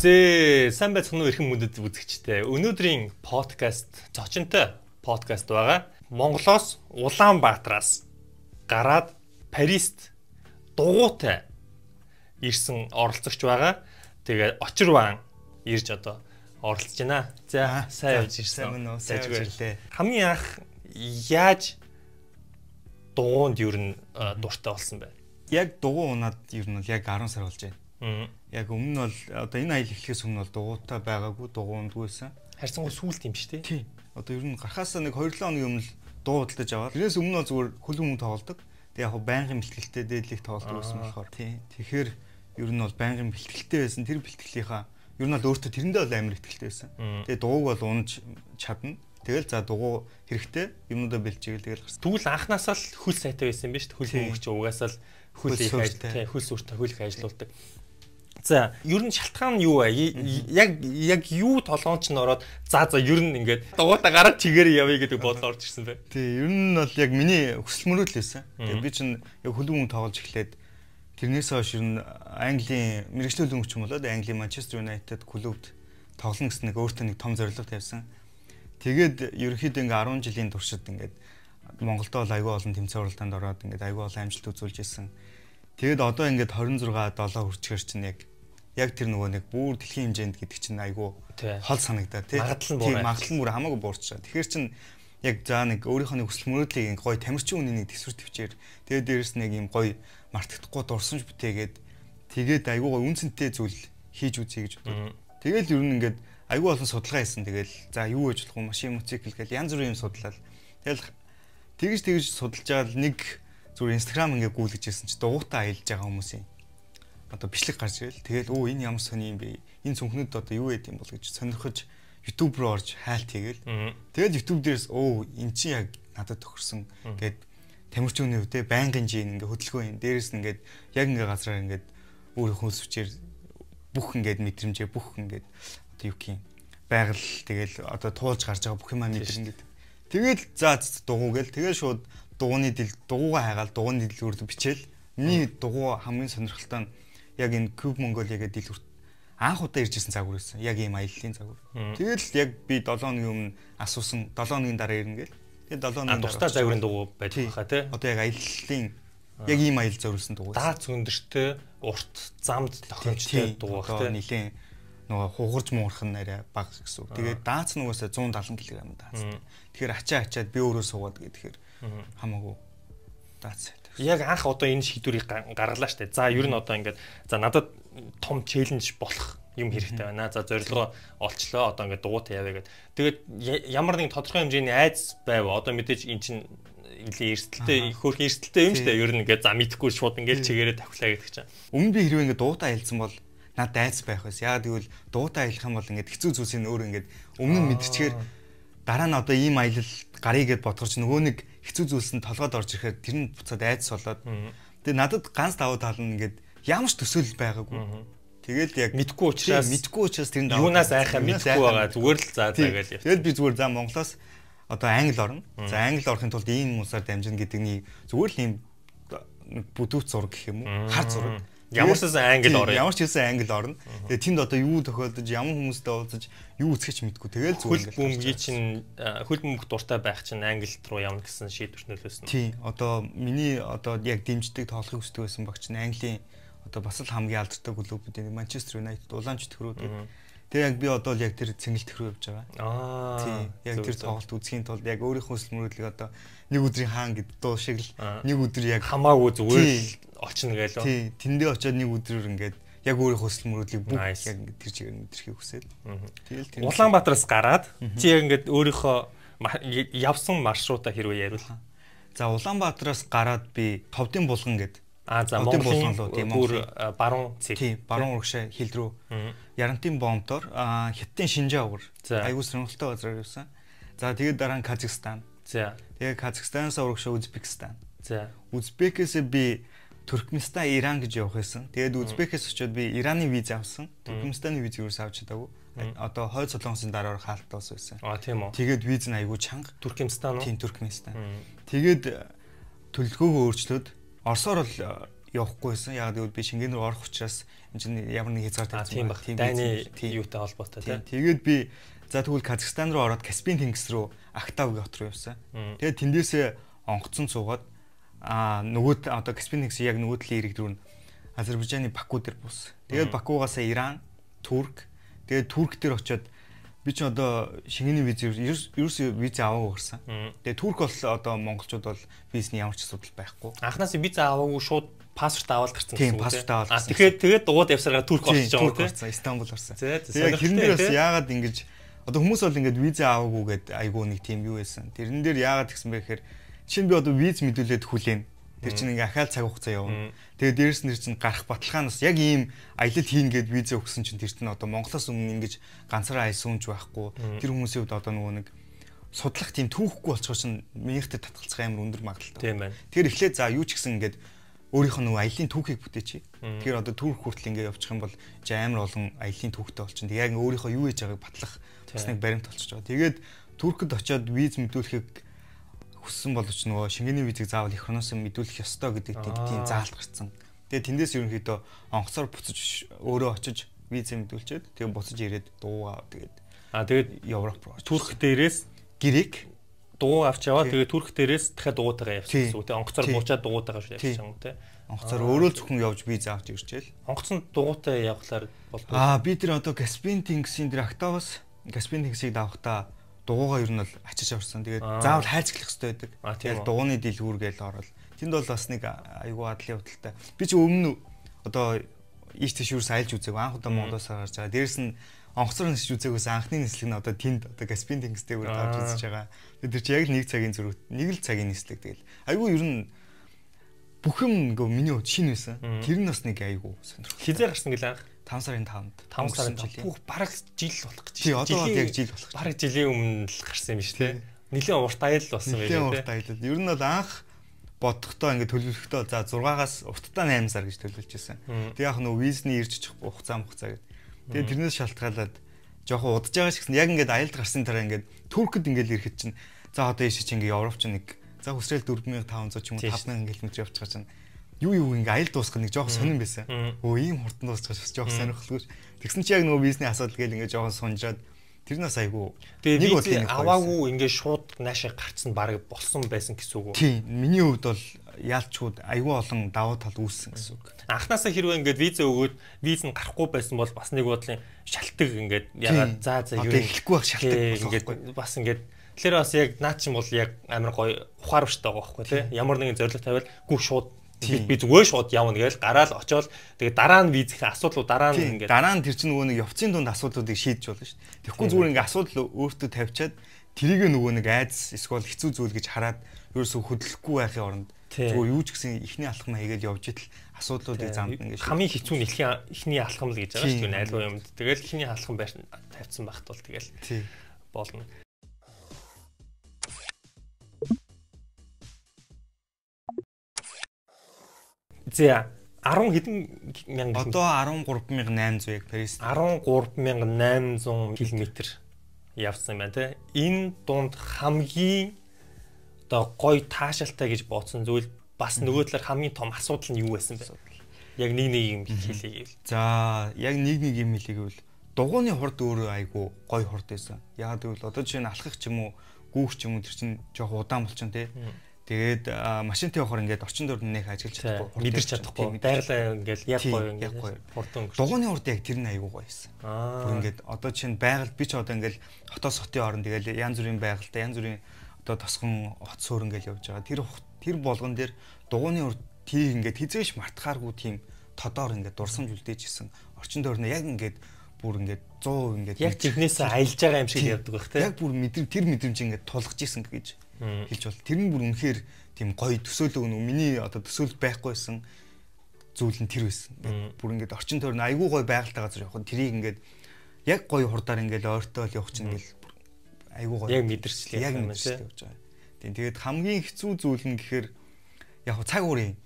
Зээ, сайн байцгаана уу эрхэм мөндөд үзэгчтэй. Өнөөдрийн подкаст зочинтой подкаст байгаа. Монголоос Улаанбаатараас гараад Парист дугуйтай ирсэн оролцогч байгаа. Тэгээ очирван ирж одоо оролцож байна. За, сайн явж ирсэн. Сайн уу? Сайн үйлээ. Хамгийн анх яаж дугуунд ер нь э, дуртай болсон бэ? Яг дугуй унаад ер нь яг 10 сар болж байна. Яг өмнө нь бол одоо энэ айл эхлэхээс өмнө бол дугуйтай байгаагүй, дугуйндгүйсэн. Харьцангуй сүулт юм шүү дээ. Тийм. Одоо ер нь гарахаасаа нэг 2-7 хоногийн өмнө дуу худалдаж аваад. Тэрнээс өмнө бол зүгээр хөл хүмүүс тоглолдог. Тэг яг байнгын бэлтгэлтэй дээдлэх тоглолт байсан болохоор. Тийм. Тэгэхээр ер нь бол байнгын бэлтгэлтэй байсан. Тэр бэлтгэлийнхаа ер нь бол өөртөө тэрэндээ бол амар ихтэй байсан. Тэгээ дууг бол унж чадна. Тэгэл за дугуй хэрэгтэй юмнуудаа бэлчээл тэгэл гарсан. Түгэл анханасаа л хөл сайтай байсан юм ба шүү дээ. Хөл хөнгөч угаасаа л хөл их ажил, хөл сүртэй хөл их ажилуулдаг. За ер нь шалтгаан нь юу вэ? Яг яг юу толгоонч нь ороод за за ер нь ингээд дугуйтаа гараад чигээр явъя гэдэг бодол орж ирсэн бай. Тий, ер нь бол яг миний хүсэлмөрөл байсан. Тэгээ би чинь яг хөлбөмбөг тоглож эхлээд тэрнээс хойш ер нь Английн мэрэгчлэл хөлбөмбөгч юм болоод Английн Manchester United клубт тоглоно гэсэн нэг өөртөө нэг том зорилго тавьсан. Тэгээд ерөнхийдөө ингээ 10 жилийн туршид ингээд Монголд бол аягүй олон тэмцээн уралдаанд ороод ингээд аягүй олон амжилт үзүүлж исэн. Тэгээд одоо ингээд 26 7 хүрчгээр чинь яг яг тэр нөгөө нэг бүр дэлхийн хэмжээнд гэдэг чинь айгүй хол санагдаа тий. Тийм магадлал мөр хамаагүй буурчаа. Тэгэхээр чинь яг заа нэг өөрийнхөө нэг хүсэл мөрөөдлийг ингээ гоё тамирчин үнийн нэг төсвөр төвчээр тэгээд дээрэс нэг юм гоё мартагдахгүй дурсамж бүтээгээд тэгээд айгүй гоё үнцэнтэй зүйл хийж үзье гэж бодлоо. Тэгэл ер нь ингээд айгүй олон судалгаа хийсэн. Тэгэл за юу гэж болох вэ? Машин, мотоцикл гэл янз бүрийн юм судлал. Тэгэл тэгж тэгж судалж байгаа л нэг зүгээр Instagram ингээ гүйлгэж ирсэн чи дугуйтаа аялж байгаа хүмүүсийн одоо бичлэг гарч ирэл тэгэл өө энэ ямар сони юм бэ? Энэ цүнхнүүд одоо юу яд юм бол гэж сонирхож YouTube руу орж хайлт хийгээл. Тэгэл YouTube дээрс өө эн чи яг надад тохирсон гэд тамирчууны өвдөө байнгын жин ингээ хөдөлгөөн юм. Дээрээс нь ингээд яг ингээ газраар ингээд өөрийнхөө сүчээр бүх ингээд мэдрэмжээ бүх ингээд одоо юу гэх юм байгаль тэгэл одоо туулж гарч байгаа бүх юм мэдэрнэ гэдэг. Тэгэл за дугуугээл тэгээ шууд дууны дэл дугуугаа хайгаал дууны дэлгүүр рүү бичээл. Миний дугуй хамгийн сонирхолтой нь яг энэ Cube Mongolia гэдэг дэлгүүрт анх удаа иржсэн цаг үрсэн. Яг ийм аяллалын цаг үр. Тэгэл яг би 7 өдрийн өмнө асуусан 7 өдрийн дараа ирнэ гэл. Тэгээ 7 өдрийн дараа. Дуртай загварын дугуй байдаг хаа тий. Одоо яг аяллалын яг ийм аялал зориулсан дугуй. Даац өндөртэй, урт замд тохиомжтой дугуй тий. Нилийн нөгөө хугарч муурах нь арай бага гэсэн үг. Тэгээд даац нугасаа 170 кг даац. Тэгэхээр ачаа ачаад би өөрөө суугаад гэхээр хамаагүй даац. Яг анх одоо энэ шийдвэрийг гаргалаа штэ. За ер нь одоо ингээд за надад том челленж болох юм хэрэгтэй байна. За зорилгоо олчлоо. Одоо ингээд дугуйтай явъя гэдэг. Тэгээд ямар нэгэн тодорхой хэмжээний айц байв. Одоо мэдээж эн чинь илийн эрсдэлтэй хөөх эрсдэлтэй юм штэ. Ер нь ингээд за мэдхгүй шууд ингээд чигээрээ тавхлаа гэдэг чинь. Өмнө би хэрвээ ингээд дугуйтай аялсан бол надад айц байх байсан. Яагаад гэвэл дугуйтай аялах юм бол ингээд хэцүү зүйлсийн өөр ингээд өмнө нь мэдчихээр дараа нь одоо ийм аялал гарыг гэд бодгорч нөгөө нэг хэцүү зүйлс нь толгойд орж ирэхэд тэр нь буцаад айдас болоод тэгээ надад ганц давуу тал нь ингээд ямар ч төсөөлөл байгаагүй. Тэгэл яг мэдгүй учраас мэдгүй учраас тэр нь юунаас айхаа мэдгүй байгаа зүгээр л заа тэгэл явчих. Тэгэл би зүгээр за Монголоос одоо англи орно. За англи орохын тулд ийм хүмүүсээр дамжина гэдэгний зүгээр л ийм бүдүүц зураг гэх юм уу хар зураг Ямар ч хэсэн англ орно. Ямар ч хэсэн англ орно. Тэгээ тэнд одоо юу тохиолдож, ямар хүмүүстэй уулзаж, юу үсгэж мэдгүй. Тэгээл хөл бөмбөгийн чинь хөл бөмбөх дуртай байх чинь англид руу явна гэсэн шийдвэр нөлөөсөн. Тийм. Одоо миний одоо яг дэмждэг тоглохыг хүсдэг байсан багч нь Английн одоо бас л хамгийн алдартай клубүүд энэ Манчестер Юнайтед, Улаанч төхрөө тэгээд Тэгээ яг би одоо л яг тэр цэнгэлт рүү явж байгаа. Аа. Тийм. Яг тэр тоглолт үзхийн тулд яг өөрийнхөө хөсөлмөрөдлийг одоо нэг өдрийн хаан гэд дуу шиг л нэг өдөр яг хамаагүй зүгээр л очно гээл. Тийм. Тэндээ очиод нэг өдрөр ингээд яг өөрийнхөө хөсөлмөрөдлийг бүгд яг ингээд тэр чигээр мэдэрхийг хүсээд. Тэгэл тийм. Улаанбаатараас гараад чи яг ингээд өөрийнхөө явсан маршрутаа хэрвээ яриул. За Улаанбаатараас гараад би Товдын булган гэдэг А за Монголын бүр баруун цэг. Тийм, баруун урагшаа хил рүү. Ярантын бомбоор Хятадын Шинжаавар аягүй сонирхолтой газар явсан. За тэгээд дараа нь Казахстан. За. Тэгээд Казахстанаас урагшаа Узбекистан. За. Узбекээс би Туркменстан, Иран гэж явах байсан. Тэгээд Узбекээс очиод би Ираны виз авсан. Туркменстаны виз юурс авч чадаагүй. Одоо хойд солонгосын дараар хаалт ус байсан. А тийм үү. Тэгээд виз нь аягүй чанга. Туркменстан уу? Тийм, Туркменстан. Тэгээд төлөлгөөгөө өөрчлөөд Оросоор л э, явахгүйсэн. Яг гэвэл би шенген рүү орох учраас энэ чинь ямар нэг хязгаар тавьсан байх. Тийм дайны юутай холбоотой тийм. Тэгээд би за тэгвэл Казахстан руу ороод Каспийн тэнгис рүү Актавгийн хот руу явсан. Тэгээд тэндээсээ онгоцон цуугаад аа нөгөөд одоо Каспийн тэнгис яг нөгөө талын иргэд рүү Азербайджааны Баку дээр бус. Тэгээд Бакугаасаа Иран, Турк, тэгээд Турк дээр очиод би ч одоо Шенгений виз ерөөс виз аваагүй гэрсэн. Тэгээ Турк бол одоо монголчууд бол визний ямар ч асуудал байхгүй. Анханаас виз аваагүй шууд паспорт аваад гарсан гэсэн үг. Тийм, паспорт аваад гарсан. Тэгэхээр тэгээд дууд явсараа Турк орчихж байгаа тийм. Турк орсон, Истанбул орсон. Тэгээд хэрнээс яагаад ингэж одоо хүмүүс бол ингэж виз аваагүй гэдэг айгүй нэг тийм юу байсан. Тэрэн дээр яагаад гэсэн бэ гэхээр чинь би одоо виз мэдүүлээд хүлээн Тэр чинь ингээ ахаал цаг хугацаа явна. Тэгээд дээрэс нь чинь гарах баталгаанаас яг ийм аялал хийн гэд виза өгсөн чинь тэр чинь одоо Монголоос өмнө ингэж ганцаараа аялс унж байхгүй. Тэр хүмүүсийн хувьд одоо нөгөө нэг судлах тийм түүхгүй болчихоо чинь минийхтэй татгалцах амар өндөр магадлалтай. Тийм байна. Тэр эхлээд за юу ч гэсэн ингээд өөрийнхөө нөгөө аялын түүхийг бүтээч. Тэгэхээр одоо түүх хүртэл ингээд явчих юм бол чи амар олон аялын түүхтэй болчихно. Яг өөрийнхөө юу хийж байгааг батлах бас нэг баримт болчихж байгаа. Тэгээд Туркд очиод виз мэдүүлэхийг хүссэн боловч нөгөө шенгэний визийг заавал эх хороноос мэдүүлэх ёстой гэдэг тийм заалт гарсан. Тэгээ тэндээс ерөнхийдөө онцоор буцаж өөрөө очиж виз мэдүүлчихэд тэгээ буцаж ирээд дуу аваа тэгээд аа тэгээд Европ руу Турк дээрээс Грек дуу авч яваа тэгээ Турк дээрээс дахиад дугуйтайгаа явсан гэсэн үг тийм онцоор буучаад дугуйтайгаа явсан юм тийм Онгоцоор өөрөө зөвхөн явж виз авч ирчээл. Онгоцонд дугуйтай явхлаар болдог. Аа би тэр одоо Гаспин Тингсийн тэр Октавос Гаспин Тингсийг давхдаа дугуугаа ер нь бол ачиж аварсан. Тэгээд заавал хайцглах хэрэгтэй байдаг. Тэгэл дууны дэлгүүр гээл орол. Тэнд бол бас нэг айгүй адлын худалтай. Би ч өмнө одоо ийш тийш юус айлж үзээг анх удаа Монголоос гарч байгаа. Дээрс нь онцгой нисч үзээгээс анхны нислэг нь одоо тэнд одоо Гаспин тэнгистэй бүр тавж үзэж байгаа. Тэгээд тэр чи яг нэг цагийн зөрүүт, нэг л цагийн нислэг тэгэл. Айгүй ер нь бүх юм нөгөө миний хувьд шинэ байсан. Тэр нь бас нэг айгүй сонирхол. Хизээ гарсан гэл анх 5 сарын 5-нд 5 сарын жилийн бүх бараг жил болох гэж байна. Тий, одоо бол яг жил болох. Бараг жилийн өмнө л гарсан юм биш лээ. Нилийн урт аял болсон байх тийм. Нилийн урт аял. Ер нь бол анх бодохдоо ингээд төлөвлөхдөө за 6-аас урттаа 8 сар гэж төлөвлөж байсан. Тэг яг нөө визний ирж чих хугацаа хугацаа гэдэг. Тэгээ тэрнээс шалтгаалаад жоохон удаж байгаа шигсэн. Яг ингээд аялд гарсан дараа ингээд Туркд ингээд ирэхэд чинь за одоо ийшээ чи ингээд Европ чинь нэг за хүсрэл 4500 ч юм уу 5000 км явчих чинь юу юу ингээ аялд дуусгах нэг жоохон сонирн байсан. Өө ийм хурдан дуусгах бас жоохон сонирхолгүй. Тэгсэн чи яг нөгөө бизнес асуудал гээл ингээ жоохон сунжаад тэр нас айгүй. Тэгээ би аваагүй ингээ шууд наашаа гарцсан баг болсон байсан гэсэн үг үү? Тийм. Миний хувьд бол яалчгууд айгүй олон давуу тал үүссэн гэсэн үг. Анхнаасаа хэрвээ ингээд виза өгөөд виз нь гарахгүй байсан бол бас нэг бодлын шалтгаан ингээд ягаад заа заа юу хэлэхгүй байх шалтгаан ингээд бас ингээд Тэгэхээр бас яг наад чинь бол яг амар гоё ухаарвчтай байгаа байхгүй тий. Ямар нэгэн зориг тавиал гүн шууд Тэгэл би зүгээр шууд явна гээл гараал очиод тэгээ дараа нь визийн асуудлууд дараа нь ингээд дараа нь тэр чинь нөгөө нэг явцын дунд асуудлуудыг шийдэж болно шүү дээ. Тэгэхгүй зүгээр ингээд асуудал өөртөө тавьчаад тэрийг нөгөө нэг айдас эсвэл хэцүү зүйл гэж хараад ерөөсөө хөдлөхгүй байхын оронд зүгээр юу ч гэсэн ихний алхам хийгээл явж итэл асуудлуудыг замд ингээд хамгийн хэцүү нь ихний алхам л гэж байгаа шүү дээ. Айлгой юмд. Тэгэл ихний алхам тавьсан багт бол тэгэл болно. Зээ 10 хэдэн мянган одоо 13800 яг Парис 13800 км явсан байна те. Энэ дунд хамгийн одоо гой таашаалтай гэж бодсон зүйл бас нөгөө талаар хамгийн том асуудал нь юу байсан бэ? Яг нэг нэг юм хэлээ гэвэл. За, яг нэг нэг юм хэлээ гэвэл дугууны хурд өөрөө айгу гой хурд байсан. Яг гэвэл одоо чинь алхах ч юм уу, гүүх ч юм уу тэр чинь жоох удаан болчихно те. Тэгээд машинтай явахаар ингээд орчин дөрнөнийг ажиллаж чадахгүй, мэдэрч чадахгүй. Байрлаа ингээд яг гоё ингээд хурдан өнгөрч. Дугууны урд яг тэр нь аягүй гоё байсан. Бүр ингээд одоо чинь байгаль би ч одоо ингээд хотоос хотын орон тэгэл янз бүрийн байгальтай, янз бүрийн одоо тосгон хот суур ингээд явж байгаа. Тэр тэр болгон дээр дугууны урд тийг ингээд хизээш мартахааргүй тийм тодор ингээд дурсамж үлдээж исэн. Орчин дөрнө яг ингээд бүр ингээд 100% ингээд яг тэрнээсээ аялж байгаа юм шиг явдаг байх тийм. Яг бүр мэдрэмж тэр мэдрэмж ингээд тулгаж исэн гэж хэлж бол тэр нь бүр үнэхээр тийм гоё төсөөлөг нөө миний одоо төсөөлж байхгүйсэн зүйл нь тэр байсан. Бүр ингээд орчин тойрны айгүй гоё байгальтай газар явах нь тэрийг ингээд яг гоё хурдаар ингээд ойртоол явах чинь ингээд айгүй гоё. Яг мэдэрчлээ. Яг мэдэрчлээ явж байгаа. Тийм тэгээд хамгийн хэцүү зүйл нь гэхээр яг цаг уурын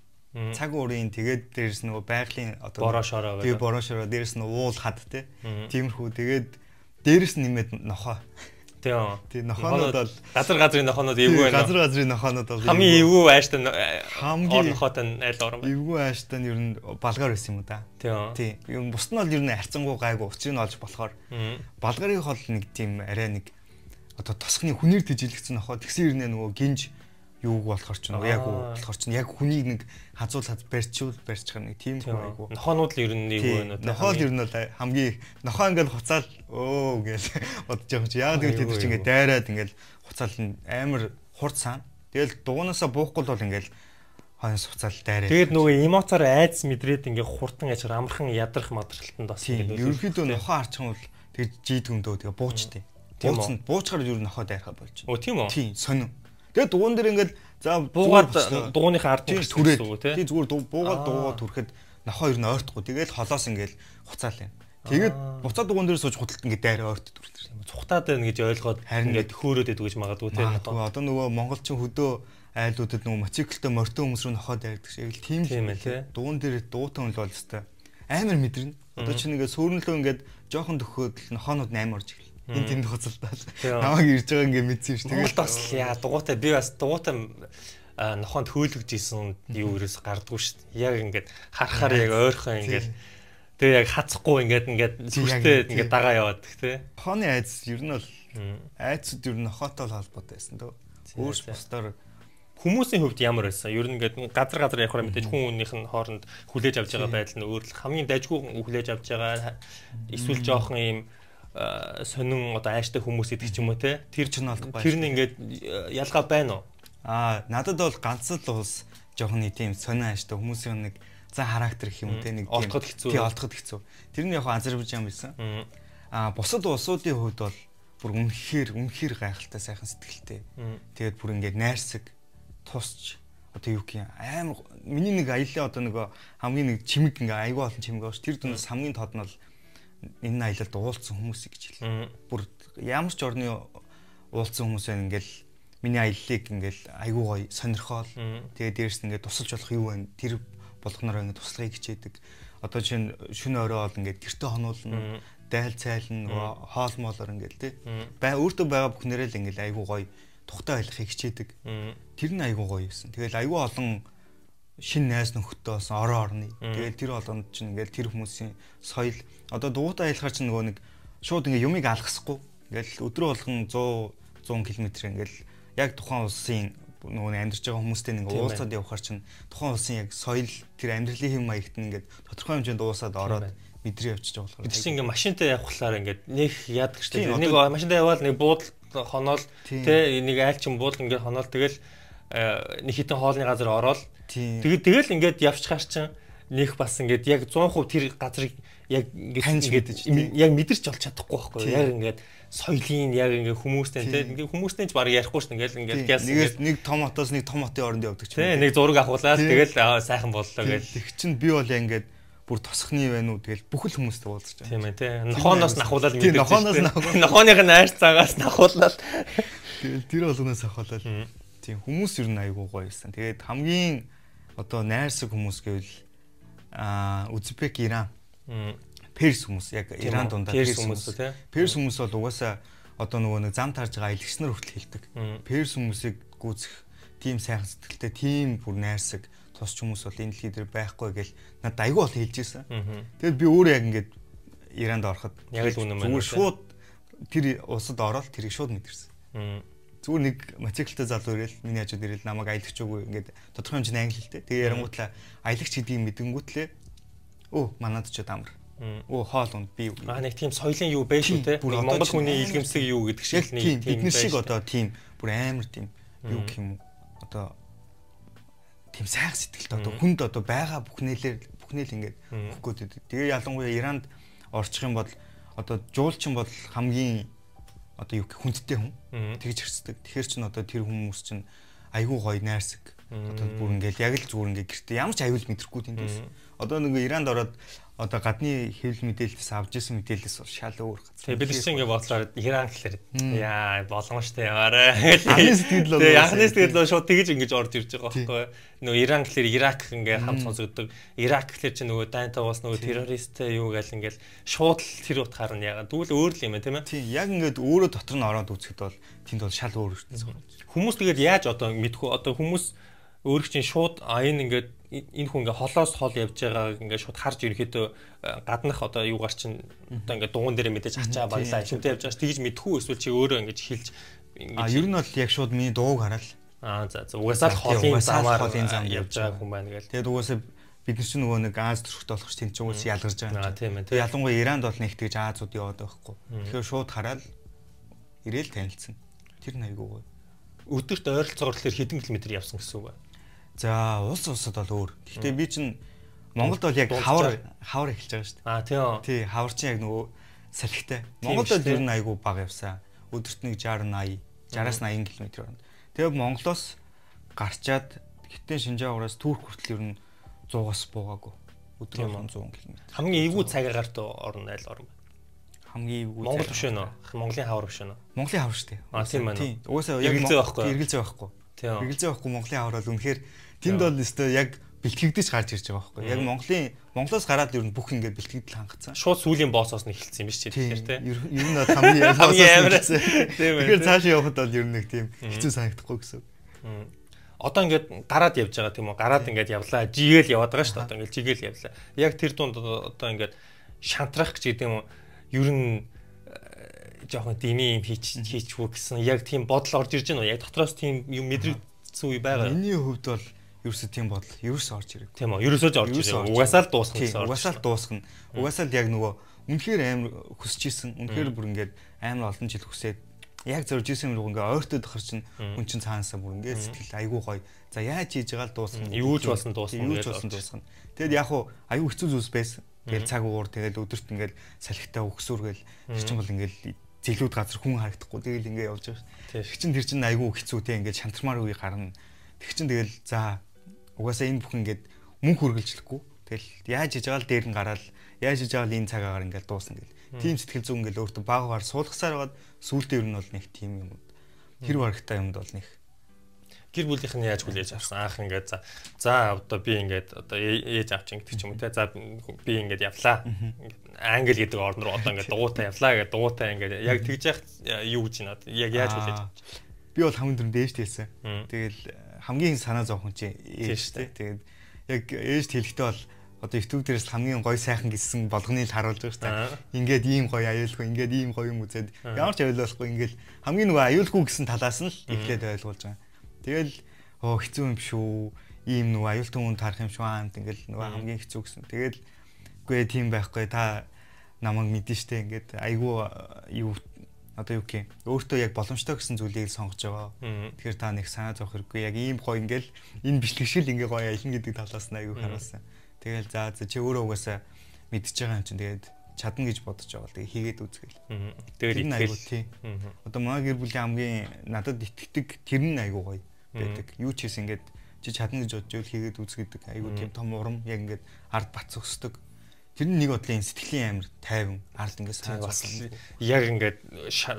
цаг уурын тэгээд дээрэс нөгөө байгалийн одоо борошороо тэгээд борошороо дээрэс нь уул хад те тиймэрхүү тэгээд дээрэс нэмээд нохоо Тийм. Тийм нохонод бол газар газрын нохонод эвгүй байна. Газар газрын нохонод бол хамгийн эвгүй ааштай э, хамгийн орнохот нь аль орон байна. Эвгүй ааштай нь ер нь балгаар байсан юм да. Тийм. Тийм. Ер нь бус нь бол ер нь хайрцангуй гайгүй учрыг олж болохоор балгарын хол нэг тийм арай нэг одоо тосхны хүнээр тэжилгцэн нохоо тэгсэн ер нь нөгөө гинж юуг болохоор ч нэг яг болохоор ч яг хүний нэг хазуулаад барьчихвал барьчих нэг тийм айгу. Нохоонууд л ер нь нэг байна. Нохоол ер нь бол хамгийн нохоо ингээл хуцаал өө гэж бодож байгаа юм чи. Яг тэгвэл тэд чинь ингээд дайраад ингээл хуцаал нь амар хурд цаана. Тэгэл дугуунаасаа буухгүй бол ингээл хойноос хуцаал дайраа. Тэгэд нөгөө эмоцоор айдс мэдрээд ингээд хурдан ажир амархан ядарх мадралтанд бас ингээд. Ерөнхийдөө нохоо арчих юм бол тэгж жийдгүндөө тэгээ буучтай. Буучсан буучгаар ер нь нохоо дайрхаа болж байна. Өө тийм үү? Тийм сонин. Тэгээд дугуун дээр ингээд за буугаад дугууныхаа ард нь түрээд тий зүгээр буугаад дуугаа түрхэд нохоо ер нь ойртохгүй тэгээд холоос ингээд хуцаал юм. Тэгээд буцаад дугуун дээр сууж худалт ингээд дайр ойрт түрээд юм. Цухтаад байна гэж ойлгоод ингээд хөөрөөд идэв гэж магадгүй тий. Одоо нөгөө монголчин хөдөө айлуудад нөгөө мотоциклтай морьтой хүмүүс рүү нохоод дайрдаг шиг л тийм дугуун дээр дуутан үл бол өстэй амар мэдэрнэ. Одоо чи нэгэ сөөрнөлөө ингээд жоохон төхөөд л нохоонууд 8 орж ирэл энэ тэнд хоцолдаад намайг ирж байгаа ингээ мэдсэн шүү. Тэгээд бас яа дугуйтай би бас дугуйтай нохонд хөөлөгж исэн юу ерөөс гардггүй шүү. Яг ингээд харахаар яг ойрхон ингээд тэгээ яг хацахгүй ингээд ингээд сүртэй ингээд дагаа яваад тэ. Хооны айц ер нь бол айцуд ер нь нохотой холбоотой байсан дөө. Өөрс бусдаар хүмүүсийн хувьд ямар байсан? Ер нь ингээд газар газар явахаар мэдээж хүн өөнийх нь хооронд хүлээж авч байгаа байдал нь өөр л хамгийн дажгүй хүлээж авч байгаа эсвэл жоохон юм Э, сонин одоо ааштай хүмүүс идэх ч юм уу те тэр ч наалдахгүй тэр нь ингээд э, ялгаа байна уу аа надад бол ганц л улс жоохон нэг тийм сонин ааштай хүмүүсийн нэг за характер гэх юм те нэг тийм олдоход хэцүү тий олдоход хэцүү тэр нь яг Азербайджан байсан аа бусад улсуудын хувьд бол бүр үнэхээр үнэхээр гайхалтай сайхан сэтгэлтэй тэгээд бүр ингээд найрсаг тусч одоо юу гэх юм амар миний нэг аялла одоо нөгөө хамгийн нэг чимэг ингээ айгүй олон чимэг оош тэр дүнээс хамгийн тод нь бол энэ аялалд уулцсан хүмүүсийг гэж хэлээ. Бүр ямар ч орны уулцсан хүмүүс байна ингээл миний аяллыг ингээл айгүй гоё сонирхоол. Тэгээд дээрэс нь ингээд тусалж болох юу байна? Тэр болгоноор ингээд туслахыг хичээдэг. Одоо чинь шөнө өрөө бол ингээд гэрте хонуулна, дайл цайлна, хоол моолоор ингээд тий. Бай өөртөө байгаа бүхнээрээ л ингээд айгүй гоё тухтай ойлгохыг хичээдэг. Тэр нь айгүй гоё юмсэн. Тэгэл айгүй олон шин найз нөхдөд болсон орон орны. Тэгэл тэр болгонд чинь ингээл тэр хүмүүсийн соёл одоо дугуйтаа аялахаар чинь нөгөө нэг шууд ингээ юмыг алгасахгүй. Ингээл өдрө болгон 100 100 км ингээл яг тухайн улсын нөгөө амьдарч байгаа хүмүүстэй ингээ уулзаад явахаар чинь тухайн улсын яг соёл тэр амьдралын хэм маягт нь ингээд тодорхой хэмжээнд уусаад ороод мэдрээ явчихж байгаа болохоор. Бид ингээ машинтай явхлаар ингээд нэг яадаг штеп. Нэг машинтай явбал нэг буудал хоноол тэ нэг айлчин буудал ингээ хоноол тэгэл э, нэг хитэн хоолны газар ороод Тэгээд тэгэл ингээд явж гар чин нэх бас ингээд яг 100% тэр газрыг яг ингээд ингээд яг мэдэрч олж чадахгүй байхгүй яг ингээд соёлын яг ингээд хүмүүстэй те ингээд хүмүүстэй ч баг ярихгүй шин ингээд ингээд гяс нэг нэг том хотоос нэг том хотын оронд явдаг ч юм нэг зураг авахулаад тэгэл сайхан боллоо гэж тэг чин би бол ингээд бүр тосхны байноу тэгэл бүхэл хүмүүстэй уулзч байгаа. Тийм ээ тий. Нохооноос нахуулаад мэдээ. Нохооноос нохооных нь айр цагаас нахуулаад тэгэл тэр болгоноос ахуулаад. Тийм хүмүүс ер нь айгуу гоё юмсан. Тэгээд хамгийн одоо найрсаг хүмүүс гэвэл а Узбек, Иран. Перс хүмүүс яг Иран дундаа перс хүмүүс тийм. Перс хүмүүс бол угаасаа одоо нөгөө нэг зам тарж байгаа аялагч нар хүртэл хэлдэг. Перс хүмүүсийг гүцэх тийм сайхан сэтгэлтэй, тийм бүр найрсаг тусч хүмүүс бол энэ дэлхий дээр байхгүй гэл надад айгүй бол хэлж ирсэн. Тэгэл би өөрөө яг ингээд Иранд ороход яг л үнэн мэн. Зүгээр шууд тэр улсад ороод тэрийг шууд мэдэрсэн. Зүгээр нэг мотоциклтай залуу ирэл миний хажууд ирэл намайг аялагч үгүй ингээд тодорхой хэмжээний англи хэлтэй. Тэгээ ярангуутлаа аялагч гэдгийг мэдэнгүүтлээ өө манад ч удамар. Өө хоол унд би. Аа нэг тийм соёлын юу байж шүү те. Монгол хүний илгэмсэг юу гэдэг шиг л нэг тийм бид нар шиг одоо тийм бүр амар тийм юу гэх юм уу? Одоо тийм сайх сэтгэлд одоо хүнд одоо байгаа бүхнээлэр бүхнээл ингээд өгөх гээд. Тэгээ ялангуяа Иранд орчих юм бол одоо жуулчин бол хамгийн одоо юу гэх хүндтэй хүн тэгж хэрцдэг. Тэгэхэр чин одоо тэр хүмүүс чин айгүй гоё найрсаг. Одоо бүр ингээл яг л зүгээр ингээ гэрте ямар ч аюул мэдрэхгүй тэнд ус. Одоо нэг Иранд ороод одоо гадны хэвлэл мэдээлэлээс авж ирсэн мэдээлэлээс бол шал өөр газар. Тэгээ бэлгч ингээ бодлоо хираан гэхлээр яа болгоо штэ яваарэ. Анхны сэтгэл бол Тэгээ анхны сэтгэл бол шууд тэгж ингэж орж ирж байгаа байхгүй юу? Нөгөө Иран гэхлээр Ирак ингээ хамт сонсогддог. Ирак гэхлээр чи нөгөө дайнтаа бас нөгөө террористтэй юу гээл ингээл шууд л тэр утгаар нь яагаад дүүл өөр л юм байна тийм ээ. Тийм яг ингээд өөрөө дотор нь ороод үзэхэд бол тэнд бол шал өөр ертөнцийн. Хүмүүс тэгээд яаж одоо мэдхүү одоо хүмүүс өөрөг чинь шууд а энэ ингээд энэ хүн ингээ холоос хол явж байгааг ингээ шууд харж ерөөхдөө гаднах одоо юугаар чинь одоо ингээ дугуун дээр мэдээж ачаа баялаа шимтэй явж байгаа ш тэгж мэдхүү эсвэл чи өөрөө ингээ хэлж ингээ а ер нь бол яг шууд миний дууг хараад аа за за угаасаа л холын замаар холын зам явж байгаа хүн байна гэл тэгэд угаасаа бид нар ч нөгөө нэг Аз төрхт болох ш тэнцэн уус ялгарж байгаа юм тийм ээ ялангуяа Иранд бол нэг тэгж Азууд яваад байхгүй тэгэхээр шууд хараад ирээл танилцсан тэр нэг айгуу гоё өдөрт ойролцоогоор л хэдэн километр явсан гэсэн үг байна За улс улсад бол өөр. Гэхдээ би чинь Монголд бол яг хавар хавар эхэлж байгаа шүү дээ. Аа тийм. Тий, хавар чинь яг нөгөө салхитай. Монголд бол ер нь айгүй бага явсан. Өдөрт нэг 60 80 60-80 км орно. Тэгээ Монголоос гарчаад хитэн Шинжаагараас Түрк хүртэл ер нь 100-аас буугаагүй. Өдрийн 100 км. Хамгийн эвгүй цагаар гарт орно айл орно. Хамгийн эвгүй Монгол биш нөө. Монголын хавар биш нөө. Монголын хавар шүү дээ. Аа тийм байна. Тийм. Угаасаа яг эргэлзээ байхгүй. Эргэлзээ байхгүй. Тийм. Эргэлзээ байхгүй Монголын хавар бол үнэхээр Тэнд бол өстой яг бэлтгэгдэж гарч ирж байгаа байхгүй яг Монголын Монголоос гараад ер нь бүх ингээд бэлтгэгдэл хангацсан. Шууд сүүлийн боосоос нь эхэлсэн юм биш үү тэгэхээр тийм. Ер нь хамгийн боосоос нь. Тэгэхээр цаашаа явахад бол ер нь нэг тийм хэцүү санагдахгүй гэсэн. Одоо ингээд гараад явж байгаа тийм үү? Гараад ингээд явлаа. Жигээл яваад байгаа шүү дээ. Одоо ингээд жигээл явлаа. Яг тэр дунд одоо ингээд шантрах гэж гэдэг юм уу? Ер нь э, жоохон дими юм хийч хийчихв гэсэн яг тийм бодол орж ирж байна уу? Яг дотроос тийм юм мэдрэгдсэн үе байгаа. Миний хувьд бол ерөөсөө тийм бодол ерөөсөө орж ирэг. Тийм үү. Ерөөсөө ч орж ирэг. Угаасаа л дуусгах гэсэн. Угаасаа л дуусгана. Угаасаа л яг нөгөө үнэхээр амар хүсэж исэн. Үнэхээр бүр ингээд амар олон жил хүсээд яг зорж исэн юм руу ингээ ойртоод хар чин хүн чин цаанасаа бүр ингээ сэтгэл айгүй гоё. За яаж хийж байгаа л дуусгана. Юу ч болсон дуусгана. Юу ч болсон дуусгана. Тэгэд яг хуу аюу хэцүү зүйлс байсан. Тэгэл цаг уур тэгэл өдөрт ингээл салхитаа өгсүргээл тэр чин бол ингээл зэлүүд газар хүн харагдахгүй тэгэл ингээ явж байгаа ш. Тэр чин тэр чин айгүй хэцүү те ингээл шантармаар үе гарна. Тэг чин тэгэл за Угаасаа энэ бүх ингээд мөн хүргэлжлэхгүй. Тэгэл яаж хийж байгаа л дээр нь гараад яаж хийж байгаа л энэ цагаагаар ингээд дуусна гэл. Тим сэтгэл зүйн ингээд өөртөө багаар суулгасаар байгаад сүултээ ер нь бол нэг тим юм. Тэр барагтай юмд бол нэг гэр бүлийнх нь яаж хүлээж авсан анх ингээд за за одоо би ингээд одоо э, ээж авч ингээд ч юм уу те за би ингээд явлаа ингээд англи гэдэг орн руу одоо ингээд дугуйтаа явлаа гэдэг дугуйтаа ингээд яг тэгж яах юу гэж надад яг яаж хүлээж авч би бол хамгийн дөрөнд ээж тэлсэн тэгэл хамгийн санаа зовхон чинь ээж тий. Тэгээд яг ээж хэлэхдээ бол одоо YouTube дээрс хамгийн гоё сайхан гэсэн болгоныг л харуулж байгаа шүү дээ. Ингээд ийм гоё аюулгүй, ингээд ийм гоё юм үзээд ямар ч аюулгүй ингээд хамгийн нөгөө аюулгүй гэсэн талаас нь л mm-hmm. эхлээд ойлгуулж байгаа. Тэгэл оо хэцүү юм шүү. Ийм нөгөө аюултай хүн тарах юм шүү аамт ингээд нөгөө mm-hmm. хамгийн хэцүү гэсэн. Тэгэл үгүй тийм байхгүй та намайг мэдэн штэ ингээд айгүй юу одоо юу гэх юм өөртөө яг боломжтой гэсэн зүйлийг л сонгож байгаа. Тэгэхээр та нэг санаа зовх хэрэггүй. Яг ийм гоё ингээл энэ бичлэг шиг л ингээ гоё аялна гэдэг талаас нь аягүй харуулсан. Тэгэл за чи өөрөө угаасаа мэдчихэж байгаа юм чинь тэгээд чадна гэж бодож байгаа л тэгээ хийгээд үзгээл. Тэгээд итгэл. Одоо манай гэр бүлийн хамгийн надад итгэдэг тэр нь аягүй гоё байдаг. Юу ч хийс ингээд чи чадна гэж бодож ивэл хийгээд үз гэдэг аягүй тийм том урам яг ингээд ард бац өгсдөг Тэр нь нэг бодлын сэтгэлийн амир тайван ард ингээс сайн бас яг ингээд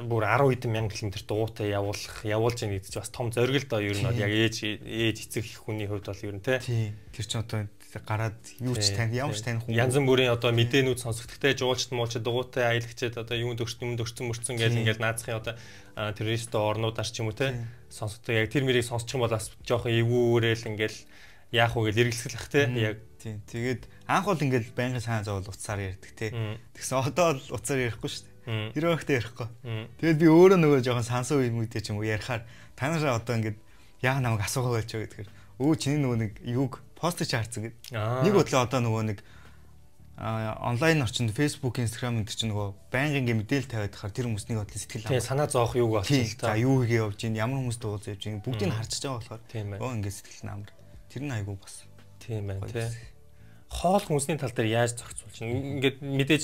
бүр 10 хэдэн мянга км дугуйтай явуулах явуулж байгаа гэдэг чинь бас том зориг л доо ер нь бол яг ээж ээж эцэг хүний хувьд бол ер нь те тэр чинь одоо гараад юу ч тань ямар ч тань хүн янз бүрийн одоо мэдээнүүд сонсогдохтэй жуулчт муулчд дугуйтай аялагчд одоо юунд өртсөн юмд өртсөн мөрцөн гэж ингээд наацхийн одоо террорист орнуудаар ч юм уу те сонсогддог яг тэр мэрийг сонсчих юм бол бас жоохон эвгүүрэл ингээд яах вэ гэж эргэлзэх л бах те яг Тийм. Тэгээд анх бол ингээд байнгын сайн зовол уцаар ярьдаг тий. Тэгсэн одоо бол уцаар ярихгүй шүү дээ. Тэр өгтөө ярихгүй. Тэгээд би өөрөө нөгөө жоохон сансан үе мүдэ ч юм уу ярихаар та нараа одоо ингээд яа намайг асуугаа байж байгаа гэдгээр өө чиний нөгөө нэг юг пост чарц гэдэг. Нэг бодлоо одоо нөгөө нэг онлайн орчинд Facebook, Instagram гэдэг чинь нөгөө байнга ингээ мэдээлэл тавиад хахаар тэр хүмүүсний бодлын сэтгэл хангалттай. Тийм, санаа зоох юуг болчих л та. За, юу хийгээ явж гин, ямар хүмүүс дуулж явж гин, бүгдийг нь харж байгаа болохоор өө ингээ сэтгэл нь амар. Тэр нь айгүй бас. Тийм байна, тийм хоол хүнсний тал дээр яаж зохицуулж чинь ингээд мэдээж